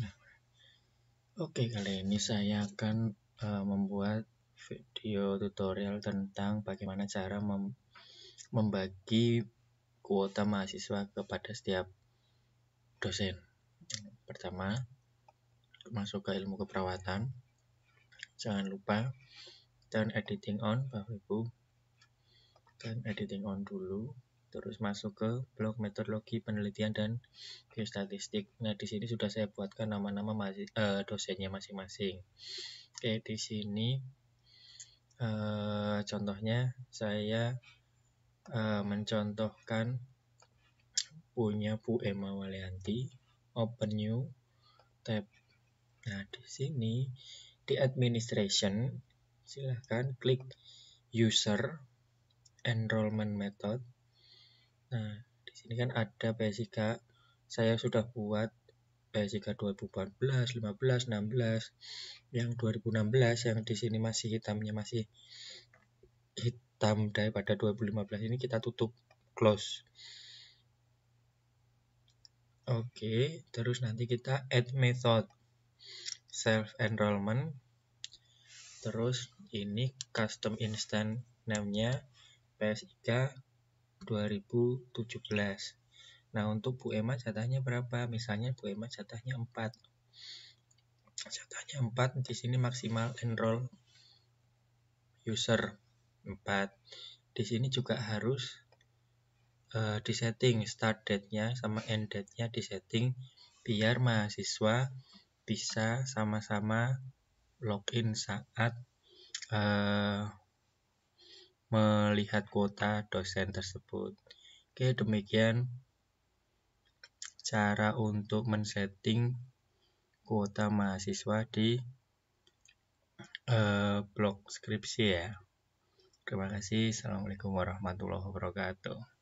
Nah, oke, kali ini saya akan uh, membuat video tutorial tentang bagaimana cara mem membagi kuota mahasiswa kepada setiap dosen. Pertama, masuk ke ilmu keperawatan. Jangan lupa turn editing on, Bapak Ibu. Turn editing on dulu terus masuk ke blog metodologi penelitian dan biostatistik. Nah, di sini sudah saya buatkan nama-nama eh, dosennya masing-masing. Oke, di sini uh, contohnya saya uh, mencontohkan punya Bu Emma Walianti, Open New tab. Nah, di sini di administration silahkan klik user enrollment method kan ada PSIK saya sudah buat PSIK 2014, 15, 16 yang 2016 yang di sini masih hitamnya masih hitam daripada 2015 ini kita tutup close oke okay, terus nanti kita add method self enrollment terus ini custom instant namanya nya PSIK 2017. Nah, untuk Bu Emma jatahnya berapa? Misalnya Bu Emma jatahnya 4. Jatahnya 4 di sini maksimal enroll user 4. Di sini juga harus uh, disetting start date-nya sama end date-nya disetting biar mahasiswa bisa sama-sama login saat uh, melihat kuota dosen tersebut. Oke, demikian cara untuk men-setting kuota mahasiswa di uh, blog skripsi ya. Terima kasih. Assalamualaikum warahmatullahi wabarakatuh.